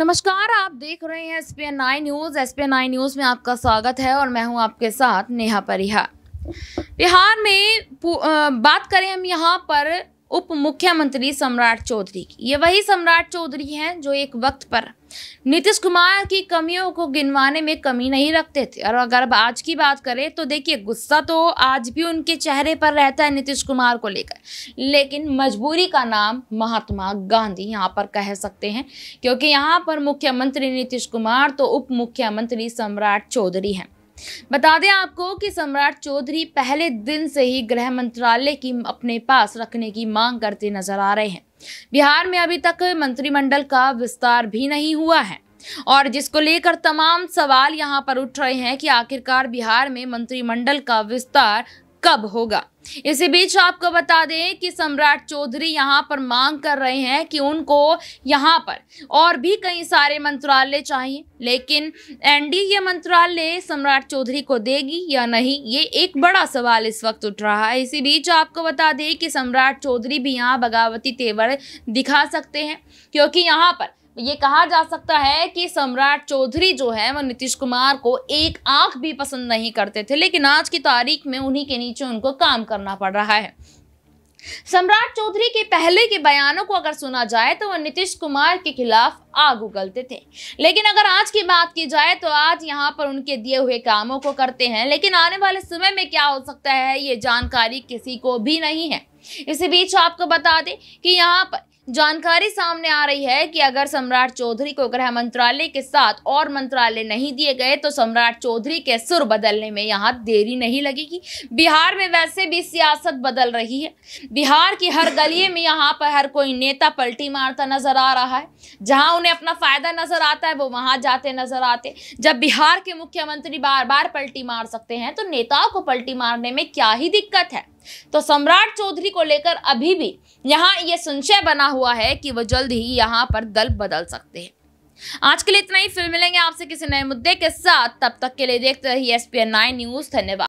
नमस्कार आप देख रहे हैं S P N news S P N news में आपका स्वागत है और मैं हूं आपके साथ नेहा परिहार बिहार में बात करें हम यहां पर उप मुख्यमंत्री सम्राट चौधरी की ये वही सम्राट चौधरी हैं जो एक वक्त पर नीतीश कुमार की कमियों को गिनवाने में कमी नहीं रखते थे और अगर अब आज की बात करें तो देखिए गुस्सा तो आज भी उनके चेहरे पर रहता है नीतीश कुमार को लेकर लेकिन मजबूरी का नाम महात्मा गांधी यहाँ पर कह सकते हैं क्योंकि यहाँ पर मुख्यमंत्री नीतीश कुमार तो उप मुख्यमंत्री सम्राट चौधरी हैं बता दें आपको कि सम्राट चौधरी पहले दिन से ही गृह मंत्रालय की अपने पास रखने की मांग करते नजर आ रहे हैं बिहार में अभी तक मंत्रिमंडल का विस्तार भी नहीं हुआ है और जिसको लेकर तमाम सवाल यहां पर उठ रहे हैं कि आखिरकार बिहार में मंत्रिमंडल का विस्तार कब होगा इसी बीच आपको बता दें कि सम्राट चौधरी यहाँ पर मांग कर रहे हैं कि उनको यहाँ पर और भी कई सारे मंत्रालय चाहिए लेकिन एनडीए मंत्रालय सम्राट चौधरी को देगी या नहीं ये एक बड़ा सवाल इस वक्त उठ रहा है इसी बीच आपको बता दें कि सम्राट चौधरी भी यहाँ बगावती तेवर दिखा सकते हैं क्योंकि यहाँ पर ये कहा जा सकता है कि सम्राट चौधरी जो है वो नीतीश कुमार को एक आंख भी पसंद नहीं करते थे लेकिन आज की तारीख में उन्हीं के नीचे उनको काम करना पड़ रहा है सम्राट चौधरी के पहले के बयानों को अगर सुना जाए तो वह नीतीश कुमार के खिलाफ आग उगलते थे लेकिन अगर आज की बात की जाए तो आज यहाँ पर उनके दिए हुए कामों को करते हैं लेकिन आने वाले समय में क्या हो सकता है ये जानकारी किसी को भी नहीं है इसी बीच आपको बता दें कि यहाँ पर जानकारी सामने आ रही है कि अगर सम्राट चौधरी को गृह मंत्रालय के साथ और मंत्रालय नहीं दिए गए तो सम्राट चौधरी के सुर बदलने में यहाँ देरी नहीं लगेगी बिहार में वैसे भी सियासत बदल रही है बिहार की हर गली में यहाँ पर हर कोई नेता पलटी मारता नजर आ रहा है जहाँ उन्हें अपना फायदा नजर आता है वो वहाँ जाते नजर आते जब बिहार के मुख्यमंत्री बार बार पलटी मार सकते हैं तो नेताओं को पलटी मारने में क्या ही दिक्कत है तो सम्राट चौधरी को लेकर अभी भी यहाँ ये संशय बना हुआ है कि वह जल्द ही यहाँ पर दल बदल सकते हैं आज के लिए इतना ही फिल्म मिलेंगे आपसे किसी नए मुद्दे के साथ तब तक के लिए देखते रहिए एस पी न्यूज़ धन्यवाद